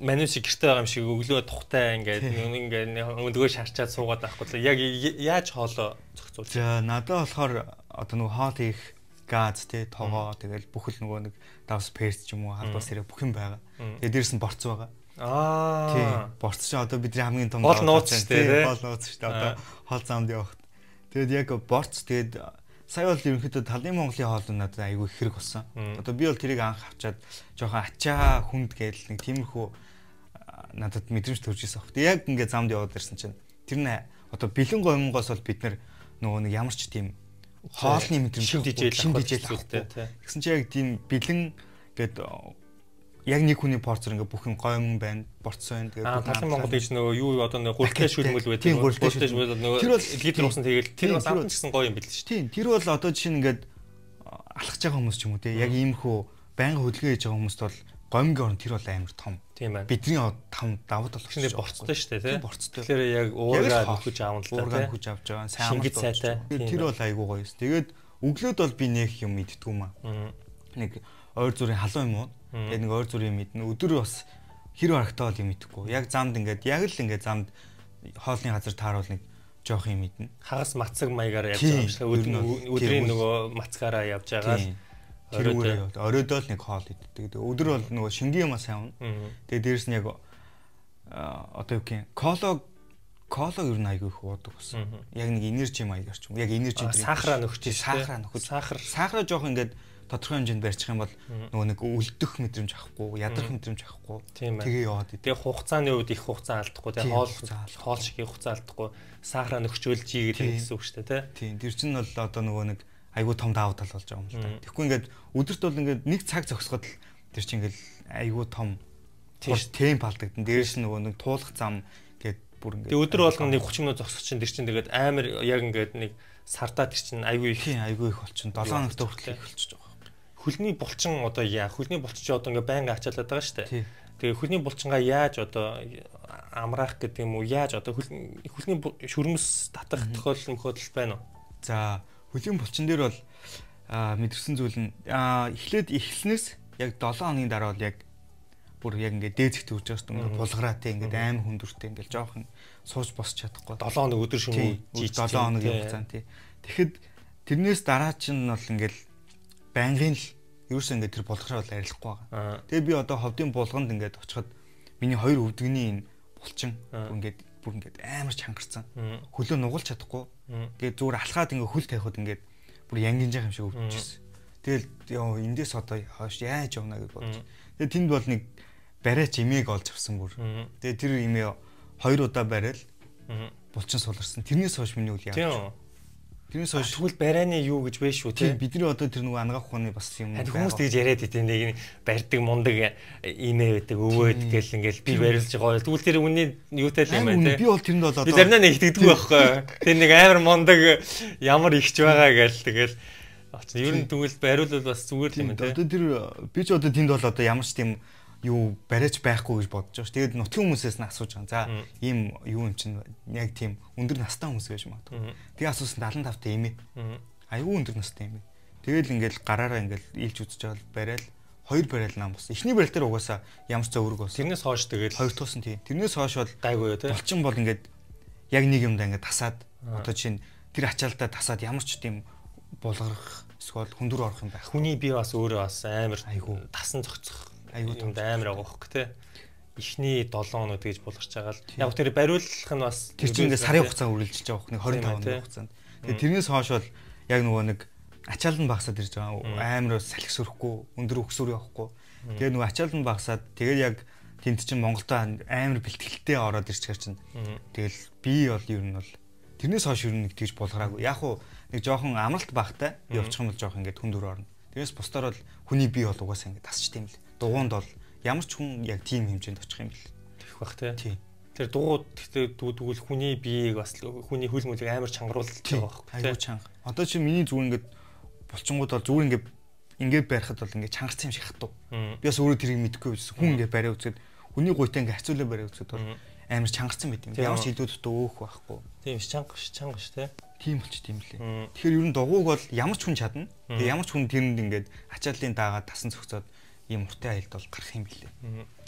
меню шиг гэрте байгаа юм шиг өглөө тухтай ингээд ингээд өндгөө шарчаад суугаад байхгүй л яг яаж хоолоо зохицуулж. За надад болохоор одоо нөгөө хоол хийх газ те тогоо тэгэл бүхэл нөгөө нэг давс перс ч юм уу халбас ирээ бүх юм байгаа. Тэгээд дээрс нь борц байгаа. Аа. Тийм. Борц чи одоо бидний хамгийн том гол нууц шүү дээ. Гол нууц шүү дээ. Одоо хол замд явах. Тэгээд яг борц тэгээд сая бол ерөнхийдөө талын Монголын хоол нь надад айгүй их хэрэг болсон. Одоо би бол тэрийг анх авчаад жоохон ачаа хүнд гээл нэг тиймэрхүү надад мэдрэмж төрж исэн баг. Тэг яг ингээд замд яваад ирсэн чинь тэр нь одоо бэлэн гомгоос бол бид нар нөгөө нэг ямар ч тийм хоолны мэдрэмж шимдэж ял авахгүй. Тэгсэн чинь яг тийм бэлэн гээд яг нэг хүний порцор ингээ бүх юм гомн байна, борцсон байна. Тэгээд аа талын Монгол ийж нөгөө юу одоо нэг гурилтэй шүлмөл байдаг. Тийм гурилтэй шүлмөл нөгөө тэр бол лидер уусан тэгэл тэр бас амт гэсэн гоё юм билээ шүү. Тийм тэр бол одоо жишээ нь ингээд алхаж байгаа хүмүүс ч юм уу те яг иймэрхүү байнга хөдөлгөө хийж байгаа хүмүүст бол гомгийн орн тэр бол амар том. Тийм байна. Бидний тав давд болох шүү. Борцтой шүү дээ тийм борцтой. Тэгэхээр яг уурга нөхөж аавна л та тийм. Уурга нөхөж авч байгаа. Сайн амт. Тэр бол айгуу гоёс. Тэгээд өглөөд бол би нэх юм мэдтгүү маа. Нэг ойр зүрийн халуун юм уу? Тэгээд нэг өөр зүр юм мэднэ. Өдөр бас хэрэг харагтаал юм мэдэхгүй. Яг замд ингээд яг л ингээд замд хоолны газар тааруул нэг жоох юм мэднэ. Хагас мацаг маягаар явж байгаа юм шиг өдрийн нөгөө мацгаараа явж байгаа л тэрүүгээр оройдоо л нэг хоол иддэг. Өдөр бол нөгөө шингийн юм сайн унаа. Тэгээд дээрэс нь яг одоо юу гэх юм коло коло ер нь айгүй их уудаг гэсэн. Яг нэг энержи маягаар ч юм. Яг энержи сахара нөхчих. Сахара нөхөж. Сахар сахара жоох ингээд тодорхой хэмжээнд барьчих юм бол нөгөө нэг үлдэх мэдрэмж авахгүй, ядарх мэдрэмж авахгүй. Тэгээ яваад. Тэгээ хугацааны үед их хугацаа алдахгүй, тэгээ хоол хоол шиг их хугацаа алдахгүй, сахара нөхчөөлж ий гэдэг хэлсэн үг шүү дээ, тий. Тийм. Тэр чинь бол одоо нөгөө нэг айгүй том давуу тал болж байгаа юм л да. Тэгэхгүй ингээд өдөрт бол ингээд нэг цаг зогсоход л тэр чинь ингээд айгүй том тийш темп алдагдана. Дээрс нөгөө нэг туулах зам гээд бүр ингээд Тэгээ өдөр болгон нэг 30 минут зогсох чинь тэр чинь тэгээд амар яг ингээд нэг сартаа тэр чинь айгүй их айгүй их болчихно. 7 хоногт хүртэл их болчихж хөлний булчин одоо яа хөлний булчин чи одоо ингээ байнга ачаалаад байгаа шүү дээ. Тэгээ хөлний булчингаа яаж одоо амраах гэдэг юм уу? Яаж одоо хөлний шүрмэс татах тохиолдол нөхөдөл байна уу? За хөлийн булчин дээр бол мэдэрсэн зүйл нь эхлээд эхлснээс яг 7 хоногийн дараа бол яг бүр яг ингээ дээцэгт үрж байгаа шүү дээ. Булгараатай ингээ аим хүндүртэй ингээл жоохон сууж босч чадахгүй. 7 хоног өдөр шөнө 7 хоногийн хугацаанд тий. Тэгэхэд тэрнээс дараа чинь бол ингээл байнгын л ерөөсөө ингээд тэр булгараа бол арилахгүй байгаа. Тэгээ би одоо ховдын булганд ингээд очиход миний хоёр өвдөгний энэ булчин ингээд бүр ингээд амар чангарсан. Хөлөө нугалч чадахгүй. Тэгээ зүгээр алхаад ингээд хөл тавихад ингээд бүр янгинж байгаа юм шиг өвдөжсэн. Тэгэл ёо эндээс одоо хойш яаж явна гэж бодож. Тэгээ тэнд бол нэг бариач имийг олж авсан бүр. Тэгээ тэр имээ хоёр удаа барайл булчин суларсан. Тэрнээс хойш миний үл яаж. Тэрнээс хойш тэгвэл барайны юу гэж вэ шүү тийм бидний одоо тэр нөгөө ангаах ухааны бас юм байна. Хүмүүс тэгж яриад идэв нэг барьдаг мундаг инээ байдаг өвөөд гэл ингээл би барилж байгаа. Тэгвэл тэр үнийн юутай л юм байна тийм. Би бол тэрэнд бол одоо би зарнаа нэг итгэдэг байхгүй. Тэр нэг амар мундаг ямар ихч байгаа гэл тэгэл Ер нь тэгвэл бариулвал бас зүгээр л юм байна. Одоо тэр би ч одоо тэнд бол одоо ямар ч тийм юу бариач байхгүй гэж бодож байгаа ш. Тэгээд нутгийн хүмүүсээс нь асууж байгаа. За ийм юу юм чинь яг тийм өндөр настай хүмүүс гэж магадгүй. Тэгээд асуусан 75 та эмээ. Аюу өндөр настай эмээ. Тэгээл ингээл гараараа ингээл илж үзэж байгаа барайл хоёр барайл нам бас. Эхний барайл дээр угаасаа ямар ч зөөрөг болсон. Тэрнээс хойш тэгээд хоёр тус нь тийм. Тэрнээс хойш бол гайгүй юу те. Болчин бол ингээд яг нэг юмдаа ингээд тасаад одоо чинь тэр ачаалтаа тасаад ямар ч тийм булгарах эсвэл хүндүр орох юм байх. Хүний бие бас өөрөө бас амар айгүй тасан зохицох айгүй том амар байгаа хөөх те эхний 7 хоног гэж булгарч байгаа л яг тэр бариулах нь бас тэр чинь ингээд сарын хугацаа үргэлжилж байгаа хөөх 25 хоног хугацаанд тэгээ тэрнээс хойш бол яг нөгөө нэг ачаал нь багасаад ирж байгаа амар салхисөрөхгүй өндөр өксөр явахгүй тэгээ нөгөө ачаал нь багасаад тэгээд яг тэнд чинь Монголдоо амар бэлтгэлтэй ороод ирчихэр чинь тэгэл би бол ер нь бол тэрнээс хойш ер нь нэг тэгж булгараагүй яг уу нэг жоохон амралт багтай явчих юм бол жоох ингээд хүнд өр орно Тэрнээс бусдаар бол хүний бие бол угаасаа ингэ тасч тийм л дугуунд бол ямар ч хүн яг тийм хэмжээнд очих юм бэл. Тэгэх бах тий. Тэр дугууд дүүдгүүл хүний биеийг бас хүний хөл мөлийг амар чангаруулж байгаа байхгүй. Айгуу чанга. Одоо чи миний зүгээр ингээд булчингууд бол зүгээр ингээд ингээд барихад бол ингээд чангарсан юм шиг хатуу. Би бас өөрөө тэрийг мэдэхгүй байсан. Хүн ингээд барай үзэхэд хүний гуйтай ингээд хацуулаа барай үзэхэд бол амар чангарсан байт юм. Ямар ч хилүүд өтөө өөх байхгүй. Тийм ш чанга ш чанга ш тий. Тийм болч тийм лээ. Тэгэхээр ер нь дугууг бол ямар ч хүн чадна. Тэгээ ямар ч хүн тэрэнд ингээд ачааллын дагаад тасан зөвцөөд ийм уртай айлд бол гарах юм билээ.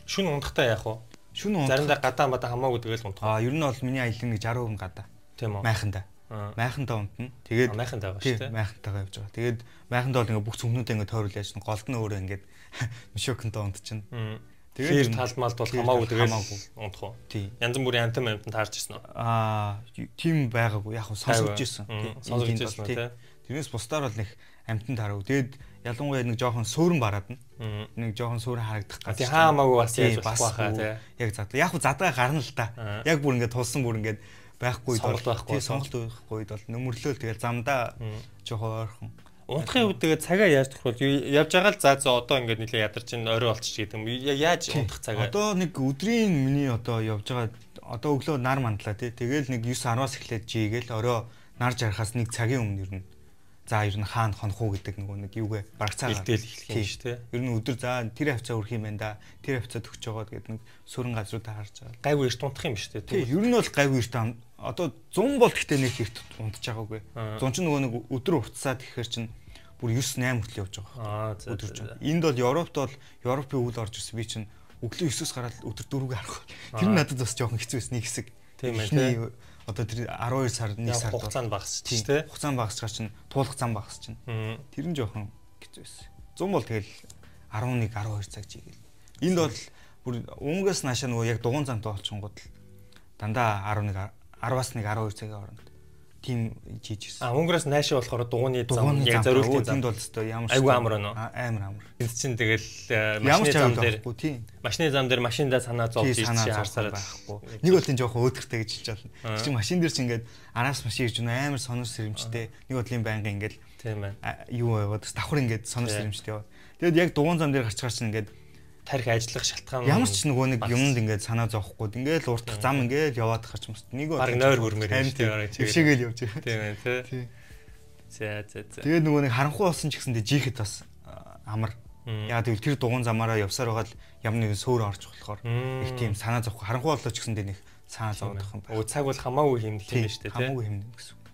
Шүн ундахтаа яах вэ? Шүн ундах. Заримдаа гадаа мадаа хамаагүй тэгэл ундах. Аа, ер нь бол миний аялын гэж 10% гадаа. Тийм үү. Майхандаа. Майхантаа унтна. Тэгээд майхантаа байгаа шүү дээ. Майхантаагаа явж байгаа. Тэгээд майхантаа бол ингээ бүх цөмнүүдээ ингээ тойрол яаж голд нь өөрөө ингээ мишоконтаа унтчихна. Тэгээд талмалт бол хамаагүй тэгээд унтах уу? Тийм. Янз бүрийн амтан амтан таарч ирсэн үү? Аа, тийм байгаагүй. Яг нь сонсогдож ирсэн. Тийм. Сонсогдож ирсэн тийм. Тэрнээс бусдаар бол нэг амтан таарав. Тэгээд ялангуяа нэг жоохон сөөрөн бараад нь нэг жоохон сөөрөн харагдах гэж тий хаамаагүй бас яаж болох байхаа тий яг задлаа яг хуу задгаа гарна л та яг бүр ингээд тулсан бүр ингээд байхгүй сонголт байхгүй тий сонголт байхгүй бол нөмөрлөөл тэгэл замдаа жоохон ойрхон унтахын үед тэгээ цагаа яаж тохирвол явж байгаа л заа заа одоо ингээд нэлээ ядарч ин орой болчих гэдэг юм яаж унтах цагаа одоо нэг өдрийн миний одоо явж байгаа одоо өглөө нар мандлаа тий тэгэл нэг 9 10-аас эхлээд жийгээл орой нар жарахаас нэг цагийн өмнө ирнэ за ер нь хаана хонох уу гэдэг нөгөө нэг юугэ бараг цагаар хэлтэл эхлэх юм шүү дээ. Ер нь өдөр за тэр хавцаа өрөх юм байна да. Тэр хавцаа төгч байгаа гэдэг нэг сөрөн газруудаа харж байгаа. Гайгүй эрт унтах юм шүү дээ. Тийм ер нь бол гайгүй эрт одоо 100 бол гэхдээ нэг эрт унтж байгаагүй. 100 ч нөгөө нэг өдөр уцсаад ихээр чинь бүр 9 8 хүртэл явж байгаа. Өдөр чинь. Энд бол Европт бол Европын үйл орж ирсэн би чинь өглөө 9-өөс гараад өдөр 4-г харах. Тэр нь надад бас жоохон хэцүү байсан нэг хэсэг. Тийм ээ одоо тэр 12 сар 1 сар хугацаанд багасч тийм тий. Хугацаанд багасч чинь туулах зам багасч чинь. Тэр нь жоохон хэцүү байсан. Зум бол тэгэл 11 12 цаг жигээл. Энд бол бүр өнгөөс наашаа нөгөө яг дугуун замтай олчихсон гот л дандаа 11 10-аас 1 12 цагийн хооронд тийм хийж ирсэн. А өнгөрөөс найшаа болохоор дууны зам яг зориултын замд бол өстой ямар айгүй амар нөө. Амар амар. Энд чинь тэгэл э, машины зам дээр тийм. Машины зам дээр машиндаа санаа зовж ирж харсараад байхгүй. Нэг бол тийм жоохон өөдөртэй гэж хэлж байна. Чи машин дээр чи ингээд араас машин ирж байна амар сонор сэрэмжтэй. Нэг бодлын байнга ингээд тийм байна. Юу яваад давхар ингээд сонор сэрэмжтэй яваад. Тэгэд яг дугуун зам дээр гарч гарч ингээд тарих ажиллах шалтгаан ямар ч нөгөө нэг юмд ингээд санаа зовхгүй ингээд уртах зам ингээд яваад гарч мөст нэг баг нойр гүрмээр юм тийм аа тийм шигээл явж байгаа тийм ээ тийм за за за тэгээд нөгөө нэг харанхуй болсон ч гэсэн жихэд бас амар яа гэвэл тэр дугуун замаараа явсаар байгаа л ямар нэгэн суур орж болохоор их тийм санаа зовхгүй харанхуй болоо ч гэсэн нэг санаа зовдох юм байна өө цаг бол хамаагүй хэмнэлт юм шүү дээ тийм хамаагүй хэмнэн гэсэн үг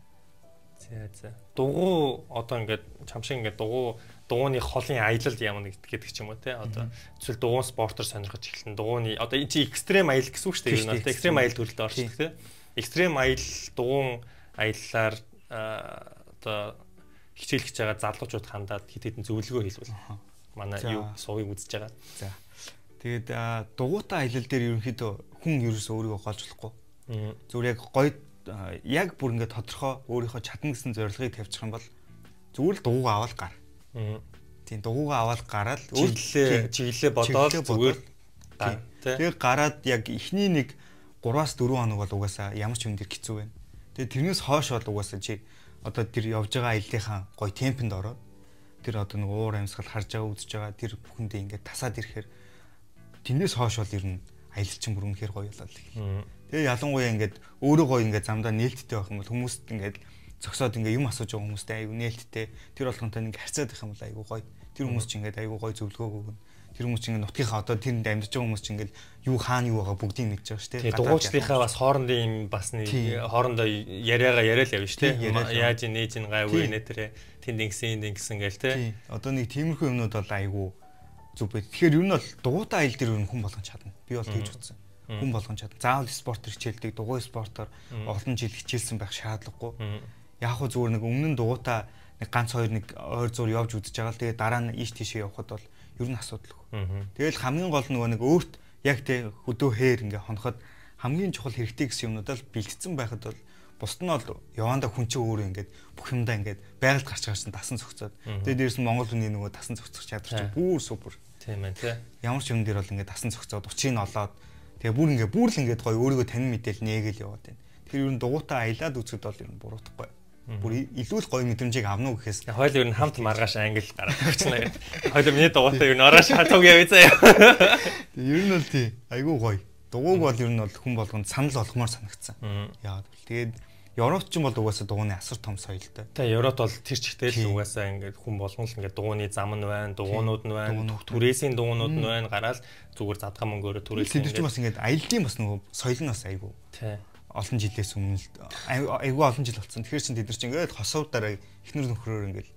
за за дугуй одоо ингээд чамшиг ингээд дугуй дууны холын аялал ямар нэг гэдэг ч юм уу те одоо эсвэл дуун спортоор сонирхож эхэлнэ дууны одоо энэ чи экстрем аял гэсэн үг шүү дээ ер нь экстрем аял төрөлд орчих те экстрем аял дуун аяллаар одоо хичээлж байгаа залуучууд хандаад хит хитэн зөвлөгөө хэлвэл манай юу сувыг үзэж байгаа за тэгээд дугуйтаа аялал дээр ерөнхийдөө хүн ерөөсөө өөрийгөө голж болохгүй зүгээр яг гоё яг бүр ингээд тодорхой өөрийнхөө чадна гэсэн зорилгыг тавьчих юм бол зүгээр л дуугаа аваад гар Тийм дугуугаа аваад гараад чиглэлээ чиглэлээ бодоод зүгээр тэгээ гараад яг эхний нэг 3-аас 4 хоног бол угаасаа ямар ч юм дээр хэцүү байна. Тэгээ тэрнээс хойш бол угаасаа чи одоо тэр явж байгаа аяллахаа гоё темпэнд ороод тэр одоо нэг уур амьсгал харж байгаа үзэж байгаа тэр бүхэндээ ингээд тасаад ирэхээр тэрнээс хойш бол ер нь аялалчин бүр үнэхээр гоё болол. Тэгээ ялангуяа ингээд өөрөө гоё ингээд замдаа нээлттэй байх юм бол хүмүүст ингээд зөксөөд ингээ юм асууж байгаа хүмүүст айгүй нээлттэй тэр болгонтой ингээ харьцаад их юм бол айгүй гоё. Тэр хүмүүс ч ингээ айгүй гоё зөвлөгөө өгөн. Тэр хүмүүс ч ингээ нутгийнхаа одоо тэнд амьдарч байгаа хүмүүс ч ингээ юу хаана юу байгаа бүгдийг мэдж байгаа шүү дээ. Тэгээд дугуйчлынхаа бас хоорондын юм бас нэг хоорондоо яриагаа яриа л явна шүү дээ. Яаж нээж ин гайгүй нэ тэрэ тэнд ингэсэн энд ингэсэн гээл тэ. Одоо нэг тиймэрхүү юмнууд бол айгүй зүг бай. Тэгэхээр ер нь бол дугуйтаа айл дээр ер нь хүн болгон чадна. Би бол тэгж утсан хүн болгон чадна. Заавал спортер хичээлдэг, дугуй спортоор олон жил хичээлсэн байх шаардлагагүй яг хөө зүгээр нэг өмнө нь дугуйтаа нэг ганц хоёр нэг ойр зуур явж үзэж байгаа л тэгээ дараа нь ийш тийшээ явхад бол ер нь асуудалгүй. Тэгэл хамгийн гол нөгөө нэг өөрт яг тэг хөдөө хээр ингээ хоноход хамгийн чухал хэрэгтэй гэсэн юмнуудаа л бэлтгэсэн байхад бол бусд нь бол яванда хүн чинь өөрөө ингээд бүх юмдаа ингээд байгальд гарч гарч тасан зөвцөөд тэгээд дээрэс нь монгол хүний нөгөө тасан зөвцөх чадвар чинь бүр супер тийм ээ тийм ямар ч юм дээр бол ингээд тасан зөвцөөд учрыг нь олоод тэгээ бүр ингээд бүр л ингээд гоё өөрийгөө танин мэдээл нээгээл яваад байна тэр ер нь дугуйтаа аялаад үзэхэд бол ер нь буруудахгүй бүр илүү л гоё мэдрэмжийг авна уу гэхээс хойл ер нь хамт маргааш англи гараад очно. Хойл миний дугаартай ер нь орош хатаг явъя заяа. Ер нь бол тий айгүй гоё. Дугуйг бол ер нь бол хүн болгонд санал олгомоор санагдсан. Яагаад бол тэгээд Европ ч юм бол угаасаа дугууны асар том соёлтой. Тэ Европ бол тэр чигтэй л угаасаа ингээд хүн болгон л ингээд дугууны зам нь байна, дугуунууд нь байна, түрээсийн дугуунууд нь байна. Гараал зүгээр задгам мөнгөөрөө түрээсийн. Тэр чинь бас ингээд аялдгийн бас нөгөө соёл нь бас айгүй. Тэ олон жилээс өмнө айгүй олон жил болсон. Тэгэхээр чин тэд нар чинь ингээд хосов дараа эхнэр нөхрөөр ингээд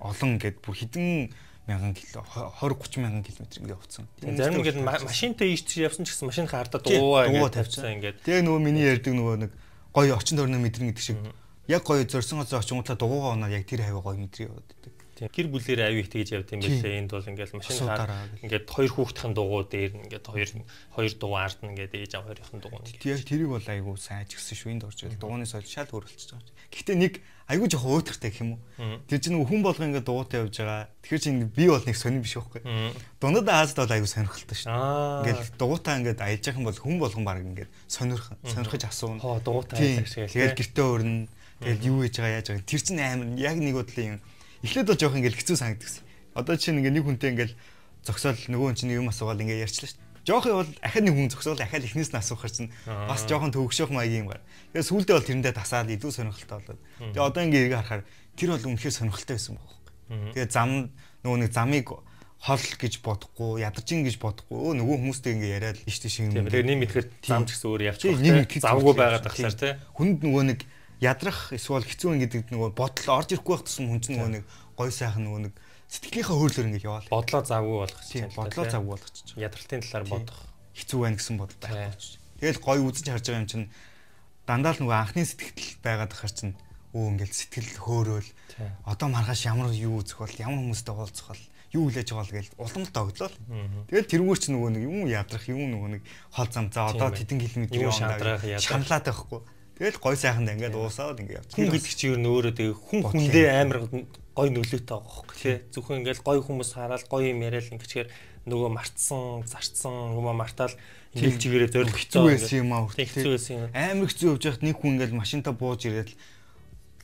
олон ингээд бүр хэдэн мянган км 20 30 мянган км ингээд явцсан. Зарим нь ингээд машинтай ийш тийш явсан ч гэсэн машин хаартаа дуугаа ингээд тавьчихсан ингээд. Тэгээ нөгөө миний ярьдаг нөгөө нэг гоё орчин тойрны мэдрэн гэдэг шиг яг гоё зорсон гоцоо орчин утаа дугуугаа унаа яг тэр хавь гоё мэдрээ яваад байдаг. Гэр бүлээр авиг тэгж явд юм байлээ. Энд бол ингээл машин хаа ингээд хоёр хүүхдийн дугуй дээр ингээд хоёр хоёр дугаард нь ингээд ээж аваа хоёрын дугуй. Тийм тэрийг бол айгүй сайн ажигсан шүү. Энд орж ирэл дугууны соёл шал хөрөлчихөж байгаа. Гэхдээ нэг айгүй жоох өөтгтэй гэх юм уу. Тэр чинь хүн болго ингээд дугуйтай явж байгаа. Тэгэхээр чинь би бол нэг сонир биш байхгүй. Дундад Азад бол айгүй сонирхолтой шин. Ингээд дугуйтай ингээд аялж байгаа юм бол хүн болгон баг ингээд сонирх сонирхож асууна. Хоо дугуйтай аялж шиг. Тэгэл гэртээ өрнө. Тэгэл юу хийж байгаа яаж байгаа. Тэр чинь амар яг нэг удаа юм эхлээд бол жоох ингээл хэцүү санагдсан. Одоо чинь ингээл нэг хүнтэй ингээл зөксөл нөгөө хүн чинь юм асуувал ингээл ярьчлаа шүү. Жоох бол ахад нэг хүн зөксөл ахад эхнээс нь асуухар чинь бас жоохон төвөгшөөх маягийн юм гар. Тэгээ сүулдэ бол тэрэндээ тасаад илүү сонирхолтой болоод. Тэгээ одоо ингээ эргээ харахаар тэр бол үнэхээр сонирхолтой байсан байхгүй. Тэгээ зам нөгөө нэг замыг хол гэж бодохгүй, ядарчин гэж бодохгүй. Өө нөгөө хүмүүстэй ингээ яриад л штэ шиг юм. Тэгээ нэм ихээр зам ч гэсэн өөр явчих. Завгүй байгаад тахсаар тий. Хүнд нөгөө нэг ядрах эсвэл хэцүү юм гэдэг нөгөө бодол орж ирэхгүй байх тусам хүн чинь нөгөө нэг гой сайхан нөгөө нэг сэтгэлийнхаа хөөрлөөр ингээд яваалаа. Бодлоо завгүй болгочих. Тийм, бодлоо завгүй болгочих. Ядралтын талаар бодох хэцүү байна гэсэн бодол байхгүй. Тэгэл гой үзэж харж байгаа юм чинь дандаа л нөгөө анхны сэтгэл байгаад ахаар чинь өө ингээд сэтгэл хөөрөөл одоо маргааш ямар юу үзэх бол ямар хүмүүстэй уулзах бол юу хүлээж байгаа л гээл улам л тогтлол. Тэгэл тэрүүгээр ч нөгөө нэг юм ядрах юм нөгөө нэг хол зам за одоо тедэн км явна шаналаад байхгүй. Тэгэл гой сайханд ингээд уусаад ингээд явчих. Хүн гэдэг чи ер нь өөрөө тэг хүн хүндээ амар гой нөлөөтэй байгаа хөөхгүй тий. Зөвхөн ингээд гой хүмүүс хараад гой юм яриад ингээд нөгөө мартсан, зарцсан, нөгөө мартаал ингээд чигээрээ зориг хэцүү байсан юм аа. Хэцүү байсан юм. Амар хэцүү явж байхад нэг хүн ингээд машинтаа бууж ирээд л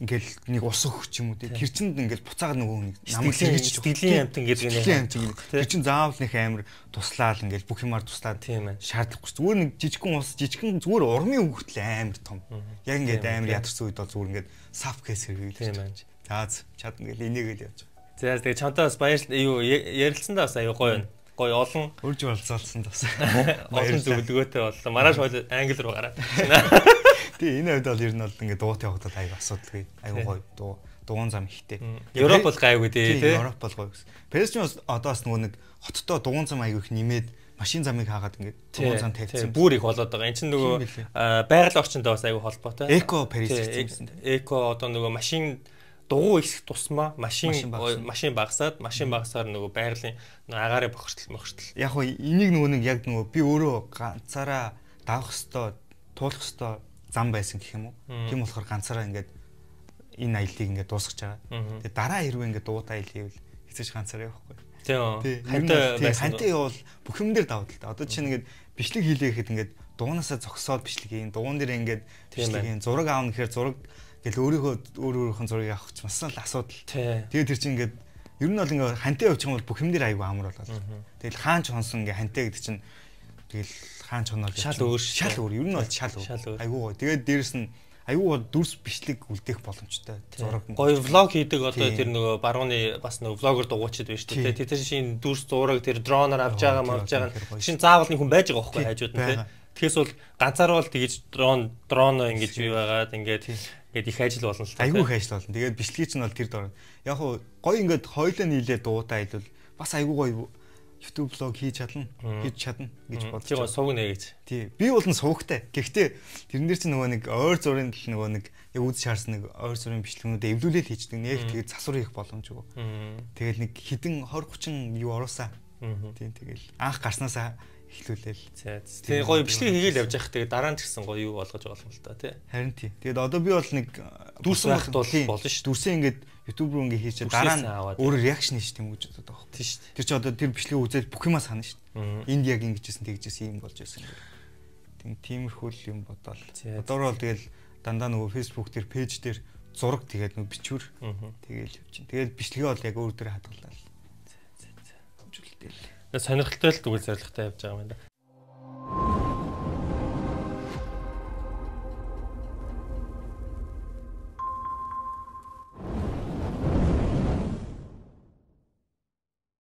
ингээл нэг ус өгч юм уу те тэр чинд ингээл буцаага нөгөө нэг намайг сэргийж дэлийн амт ингээл нэг дэлийн амт ингээл тэр чин заавал нэг амир туслаал ингээл бүх юмар туслаад шаардлахгүй зүгээр нэг жижигхэн ус жижигхэн зүгээр урмын өнгөтл амир том яг ингээд амир ядарсан үед бол зүгээр ингээд сав кэс сэргийж тийм байна за чадна гэл энийг л явж за тэгээ чамтай бас баярлалаа юу ярилцсандаа бас аюу гоё байна гоё олон үрж болцоолсон бас олон зөвлөгөөтэй боллоо мараш хоол англиар гараад Тэгээ энэ хувьд бол ер нь бол ингээд дуут явагдал аяг асуудалгүй. Аяг гоё дуу дуун зам ихтэй. Европ бол гайгүй дээ тий. Европ бол гоё гэсэн. PSG бас одоос нөгөө нэг хоттоо дуун зам аяг их нэмээд машин замыг хаагаад ингээд дуун зам тавьчихсан. Бүр их болоод байгаа. Энд чинь нөгөө байгаль орчинтой бас аяг холбоотой. Эко Парис гэсэн. Эко одоо нөгөө машин дугуй ихсэх тусмаа машин машин багасаад машин багасаар нөгөө байгалийн агаарыг бохирдол мохирдол. Яг хоо энийг нөгөө нэг яг нөгөө би өөрөө ганцаараа давах хэвээр туулах хэвээр зам байсан гэх юм уу. Тийм болохоор ганцаараа ингээд энэ аялыг ингээд дуусгаж байгаа. Тэгээ дараа хэрвээ ингээд дуудаа аялал хийвэл хэцэж ганцаараа явахгүй. Тийм. Хантай байсан. Хантай явал бүх юм дээр давуу талтай. Одоо чинь ингээд бичлэг хийлээ гэхэд ингээд дуунасаа зогсоод бичлэг хийн, дуун дээр ингээд бичлэг хийн, зураг аавна гэхээр зураг гэл өөрийнхөө өөр өөрийнхөө зургийг авах ч бас л асуудал. Тэгээ тэр чинь ингээд ер нь бол ингээд хантай явчих юм бол бүх юм дээр аягүй амар болоод. Тэгэл хаан ч хонсон ингээд хантай гэдэг чинь тэгэл хаан чоноор шал өөр шал өөр ер нь бол шал өөр айгүй гоё тэгээд дээрэс нь айгүй бол дүрс бичлэг үлдээх боломжтой зураг гоё влог хийдэг одоо тэр нөгөө барууны бас нөгөө влогер дугуйчд байж тээ тэр шин дүрс зураг тэр дроноор авж байгаа мавж байгаа шин заавал нэг хүн байж байгаа байхгүй хажууд нь тээ Тэгээс бол ганцаар бол тэгэж дрон дроноо ингэж бий байгаад ингээд ингээд их ажил болно л та. Айгүй их ажил болно. Тэгээд бичлэгийг чинь бол тэр дор. Яг хуу гоё ингээд хоёлоо нийлээ дуутай хэлвэл бас айгүй гоё YouTube блог хийж чадна, хийж чадна гэж бодож байгаа. Сувгнэ гэж. Тий. Би бол нь сувгтай. Гэхдээ тэрнэр чинь нөгөө нэг ойр зургийн төл нөгөө нэг яг үд шаарсан нэг ойр зургийн бичлэгнүүдэд эвлүүлэл хийждэг. Нэг тэгээд засвар хийх боломжгүй. Тэгэл нэг хідэн 20 30 юу оруулаа. Тий тэгэл анх гарснаасаа эхлүүлээл. Тэгээ гоё бичлэг хийгээл явж явах. Тэгээ дараа нь ч гэсэн гоё юу болгож болох юм л та тий. Харин тий. Тэгээд одоо би бол нэг дүүрсэн байх болно шүү. Дүүрсэн ингээд YouTube руу ингээ хийчихээ дараа нь өөрөөр реакшн хийж тийм гэж боддог байхгүй. Тийм шүү дээ. Тэр чи одоо тэр бичлэгийг үзээд бүх юмаа санаа шүү дээ. Энд яг ингэжсэн тэгжсэн юм болж байсан. Тин тиймэрхүү юм бодоол. Одоороо л тэгэл дандаа нөгөө Facebook дээр пэйж дээр зураг тэгээд нөгөө бичвэр тэгээл явчихин. Тэгэл бичлэгээ бол яг өөр дээр хадгалаа. Хөгжүүлдэл. Сонирхолтой л дүгэл зоригтой явж байгаа юм да.